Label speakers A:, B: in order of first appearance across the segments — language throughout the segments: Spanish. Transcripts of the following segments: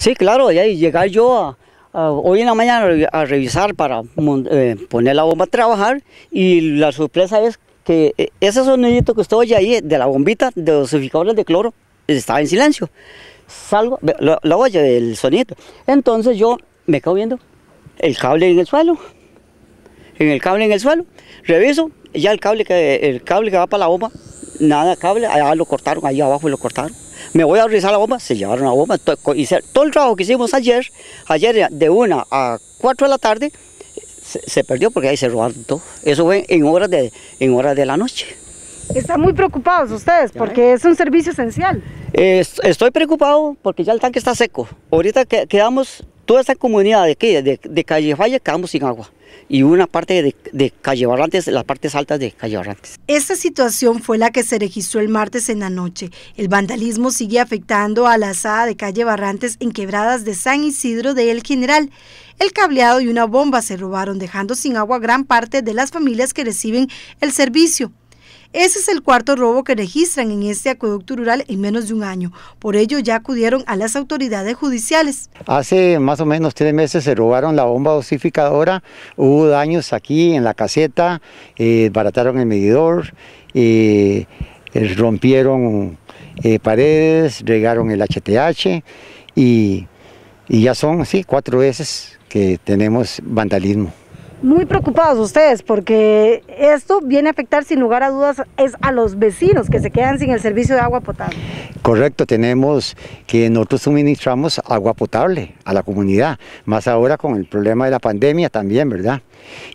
A: Sí, claro, ya, y llegar yo a, hoy en la mañana a revisar para eh, poner la bomba a trabajar y la sorpresa es que eh, ese sonidito que usted oye ahí de la bombita de los dosificadores de cloro estaba en silencio. Salgo, la, olla oye el sonido. Entonces yo me quedo viendo el cable en el suelo, en el cable en el suelo, reviso, ya el cable que, el cable que va para la bomba, nada cable, allá lo cortaron, ahí abajo lo cortaron me voy a revisar la bomba, se llevaron la bomba, todo, todo el trabajo que hicimos ayer, ayer de 1 a 4 de la tarde, se, perdió porque ahí se robaron todo. Eso fue en horas de, en horas de la noche.
B: Están muy preocupados
A: ustedes porque
B: es un servicio esencial.
A: estoy preocupado porque ya el tanque está seco. Ahorita quedamos Toda esa comunidad de, de, Calle Valle quedamos sin agua y una parte de, Calle Barrantes, las partes altas de Calle Barrantes.
B: Esta situación fue la que se registró el martes en la noche. El vandalismo sigue afectando a la asada de Calle Barrantes en quebradas de San Isidro de El General. El cableado y una bomba se robaron, dejando sin agua gran parte de las familias que reciben el servicio. Ese es el cuarto robo que registran en este acueducto rural en menos de un año. Por ello ya acudieron a las autoridades
C: judiciales. Hace más o menos tres meses se robaron la bomba dosificadora, hubo daños aquí en la caseta, eh, desbarataron barataron el medidor, eh, eh, rompieron paredes, regaron el HTH y, ya son así cuatro veces que tenemos vandalismo
B: muy preocupados ustedes porque esto viene a afectar sin lugar a dudas es a los vecinos que se quedan sin el servicio de agua potable.
C: Correcto, tenemos que nosotros suministramos agua potable a la comunidad, más ahora con el problema de la pandemia también, ¿verdad?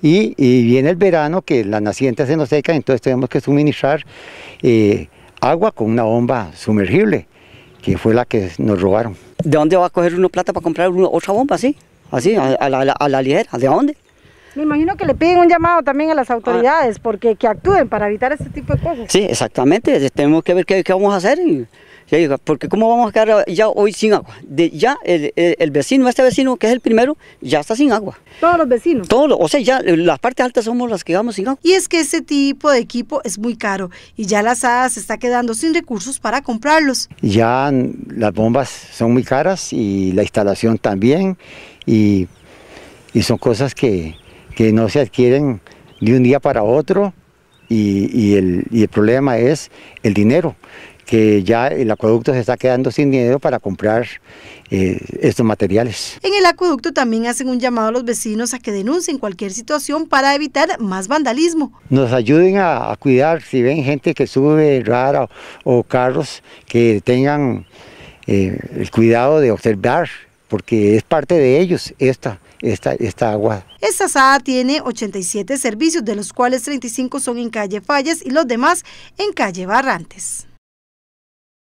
C: Y, viene el verano que la naciente se nos seca, entonces tenemos que suministrar eh, agua con una bomba sumergible, que fue la que nos robaron.
A: ¿De dónde va a coger uno plata para comprar otra bomba así?
C: Así, a, la, a la ligera, ¿de dónde?
A: Me imagino que le
B: piden un llamado también a las ah. autoridades, porque que actúen para evitar este tipo de cosas.
A: Sí, exactamente, tenemos que ver qué, vamos a hacer, porque cómo vamos a quedar ya hoy sin agua. ya el, vecino, este vecino que es el primero, ya está sin agua. Todos los vecinos. Todos, o sea, ya las partes altas somos las que vamos sin agua. Y es que ese tipo de equipo es muy caro y ya la S.A.D.A. se está
B: quedando sin recursos para comprarlos.
C: Ya las bombas son muy caras y la instalación también y son cosas que que no se adquieren de un día para otro y, el, problema es el dinero que ya el acueducto se está quedando sin dinero para comprar eh, estos materiales.
B: En el acueducto también hacen un llamado a los vecinos a que denuncien cualquier situación para evitar más vandalismo.
C: Nos ayuden a, cuidar, si ven gente que sube rara o, carros, que tengan eh, el cuidado de observar porque es parte de ellos esta, esta, esta agua.
B: Esta SAA tiene 87 servicios, de los cuales 35 son en calle Fallas y los demás en calle Barrantes.